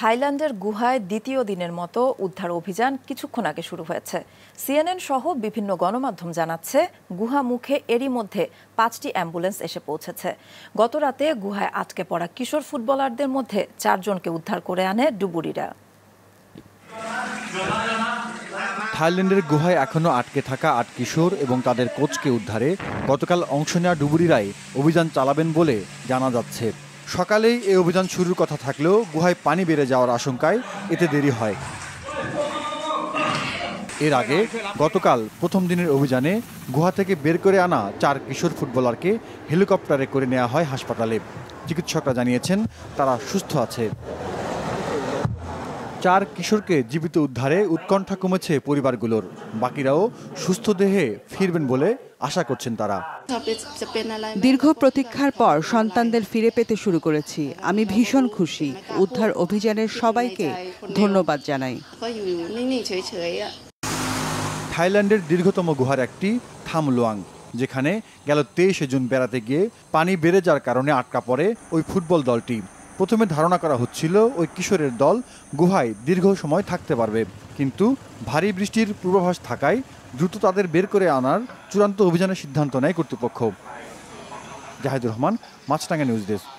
থাইল্যান্ডের গুহায় দ্বিতীয় দিনের মতো উদ্ধার অভিযান কিছুক্ষণ আগে শুরু হয়েছে সিএনএন সহ বিভিন্ন গণমাধ্যম জানাচ্ছে গুহা মুখে এরই মধ্যে পাঁচটি অ্যাম্বুলেন্স এসে পৌঁছেছে গত রাতে গুহায় আটকে পড়া কিশোর ফুটবলারদের মধ্যে চারজনকে উদ্ধার করে আনে ডুবুরিরা থাইল্যান্ডের গুহায় এখনও আটকে থাকা আট কিশোর এবং তাদের কোচকে উদ্ধারে গতকাল অংশ নেওয়া ডুবুরিরাই অভিযান চালাবেন বলে জানা যাচ্ছে সকালেই এই অভিযান শুরুর কথা থাকলেও গুহায় পানি বেড়ে যাওয়ার আশঙ্কায় এতে দেরি হয় এর আগে গতকাল প্রথম দিনের অভিযানে গুহা থেকে বের করে আনা চার কিশোর ফুটবলারকে হেলিকপ্টারে করে নেওয়া হয় হাসপাতালে চিকিৎসকরা জানিয়েছেন তারা সুস্থ আছে চার কিশোরকে জীবিত উদ্ধারে উৎকণ্ঠা কমেছে পরিবারগুলোর বাকিরাও সুস্থ দেহে ফিরবেন বলে আশা করছেন তারা দীর্ঘ প্রতীক্ষার পর সন্তানদের ফিরে পেতে শুরু করেছি আমি ভীষণ খুশি উদ্ধার অভিযানের সবাইকে ধন্যবাদ জানাই থাইল্যান্ডের দীর্ঘতম গুহার একটি লোয়াং যেখানে গেল তেইশে জুন বেড়াতে গিয়ে পানি বেড়ে যাওয়ার কারণে আটকা পড়ে ওই ফুটবল দলটি প্রথমে ধারণা করা হচ্ছিল ওই কিশোরের দল গুহায় দীর্ঘ সময় থাকতে পারবে কিন্তু ভারী বৃষ্টির পূর্বাভাস থাকায় দ্রুত তাদের বের করে আনার চূড়ান্ত অভিযানের সিদ্ধান্ত নেয় কর্তৃপক্ষ জাহিদুর রহমান মাছটাঙ্গা নিউজ ডেস্ক